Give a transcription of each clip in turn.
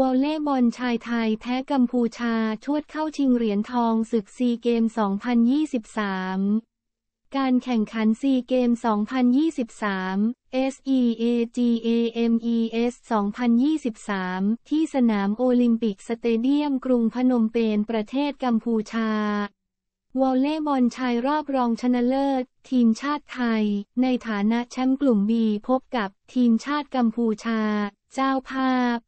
วอลเล่บอลชายไทยแพ้กัมพูชาชวดเข้าชิงเหรียญทองศึกซีเกม 2023 การแข่งขันซีเกม 2023 SEAGAMES 2023 ที่สนามโอลิมปิกสเตเดียมกรุงพนมเปญประเทศกัมพูชาวอลเล่บอลชายรอบรองชนะเลิศ ทีมชาติไทย ในฐานะแชมป์กลุ่มบีพบกับทีมชาติกัมพูชา เจ้าภาพ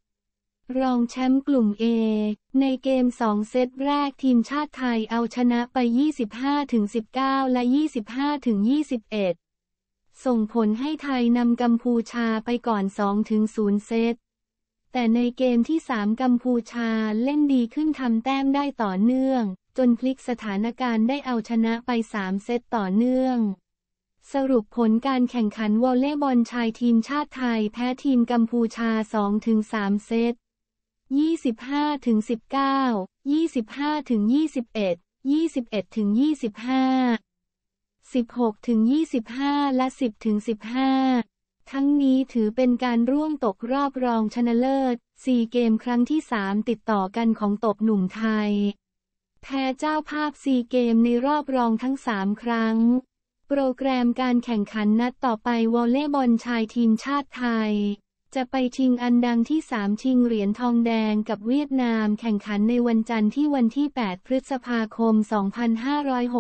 รองแชมป์กลุ่ม A ในเกม 2 เซตแรกทีมชาติไทยเอาชนะไป 25-19 และ 25-21 ส่งผลให้ไทยนำกัมพูชาไปก่อน 2-0 เซตแต่ในเกมที่ 3กัมพูชาเล่นดีขึ้นทำแต้มได้ต่อเนื่อง จนพลิกสถานการณ์ได้เอาชนะไป 3 เซตต่อเนื่อง สรุปผลการแข่งขันวอลเลย์บอลชายทีมชาติไทยแพ้ทีมกัมพูชา 2-3 เซตยี่สิบห้าถึงสสิิบเก้ายี่บห้าถึงยยีี่่สสิิบบเอ็ดเอ็ดถึงยี่สสิบห้าิบหกถึงยี่สิบห้าและสิบถึงสิบห้าทั้งนี้ถือเป็นการร่วงตกรอบรองชนะเลิศ่เกมครั้งที่สามติดต่อกันของตบหนุ่มไทย แพ้เจ้าภาพสี่เกมในรอบรองทั้งสามครั้ง โปรแกรมการแข่งขันนัดต่อไปวอลเล่บอลชายทีมชาติไทยจะไปชิงอันดังที่ 3 ชิงเหรียญทองแดงกับเวียดนามแข่งขันในวันจันทร์ที่วันที่ 8 พฤษภาคม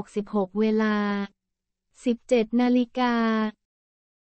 2566 เวลา 17 นาฬิกา